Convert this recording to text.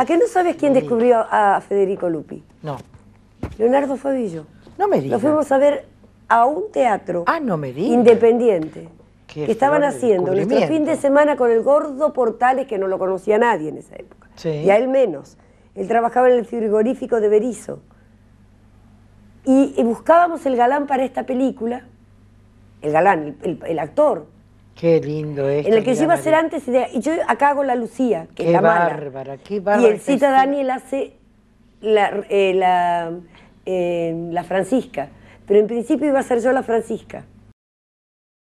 ¿A qué no sabes quién descubrió a Federico Lupi? No. Leonardo Fabillo. No me digas. Lo fuimos a ver a un teatro ah, no me independiente que estaban haciendo nuestro fin de semana con el gordo Portales, que no lo conocía nadie en esa época. Y a él menos. Él trabajaba en el frigorífico de Berizo. Y, buscábamos el galán para esta película, el galán, el actor, Qué lindo es. En la que yo iba a ser antes, y yo acá hago la Lucía, que es la bárbara, mala. Qué bárbara. Y el cita Daniel hace la, eh, la, eh, la Francisca. Pero en principio iba a ser yo la Francisca.